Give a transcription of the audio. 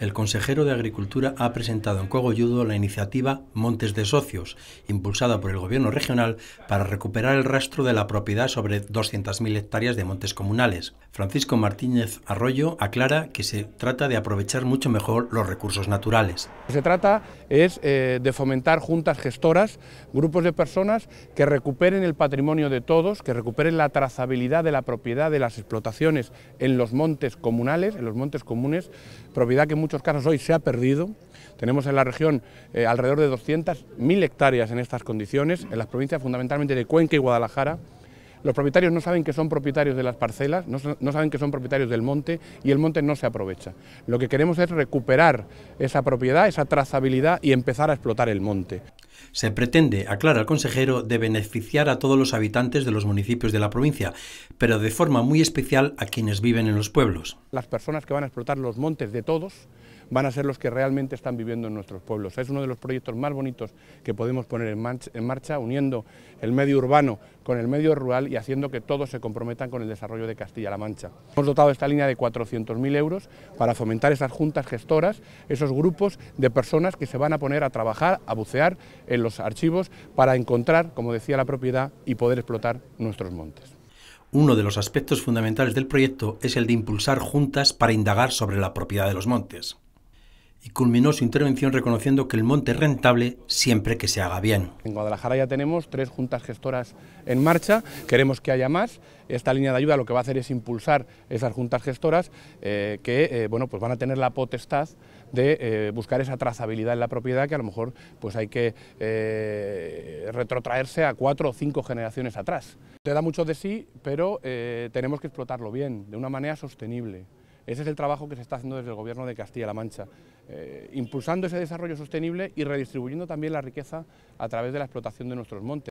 el consejero de Agricultura ha presentado en Cogolludo la iniciativa Montes de Socios, impulsada por el Gobierno regional para recuperar el rastro de la propiedad sobre 200.000 hectáreas de montes comunales. Francisco Martínez Arroyo aclara que se trata de aprovechar mucho mejor los recursos naturales. Se trata es eh, de fomentar juntas gestoras, grupos de personas que recuperen el patrimonio de todos, que recuperen la trazabilidad de la propiedad de las explotaciones en los montes comunales, en los montes comunes, propiedad que muchos muchos casos hoy se ha perdido. Tenemos en la región eh, alrededor de 200.000 hectáreas en estas condiciones, en las provincias fundamentalmente de Cuenca y Guadalajara. Los propietarios no saben que son propietarios de las parcelas, no, saben que son propietarios del monte y el monte no se aprovecha. Lo que queremos es recuperar esa propiedad, esa trazabilidad y empezar a explotar el monte. Se pretende, aclara el consejero, de beneficiar a todos los habitantes de los municipios de la provincia, pero de forma muy especial a quienes viven en los pueblos. Las personas que van a explotar los montes de todos van a ser los que realmente están viviendo en nuestros pueblos. Es uno de los proyectos más bonitos que podemos poner en marcha, uniendo el medio urbano con el medio rural y haciendo que todos se comprometan con el desarrollo de Castilla-La Mancha. Hemos dotado esta línea de 400.000 euros para fomentar esas juntas gestoras, esos grupos de personas que se van a poner a trabajar, a bucear en los archivos para encontrar, como decía, la propiedad y poder explotar nuestros montes. Uno de los aspectos fundamentales del proyecto es el de impulsar juntas para indagar sobre la propiedad de los montes y culminó su intervención reconociendo que el monte es rentable siempre que se haga bien. En Guadalajara ya tenemos tres juntas gestoras en marcha, queremos que haya más. Esta línea de ayuda lo que va a hacer es impulsar esas juntas gestoras eh, que eh, bueno, pues van a tener la potestad de eh, buscar esa trazabilidad en la propiedad que a lo mejor pues hay que retrotraerse a cuatro o cinco generaciones atrás. Te da mucho de sí, pero tenemos que explotarlo bien, de una manera sostenible. Ese es el trabajo que se está haciendo desde el Gobierno de Castilla-La Mancha, eh, impulsando ese desarrollo sostenible y redistribuyendo también la riqueza a través de la explotación de nuestros montes.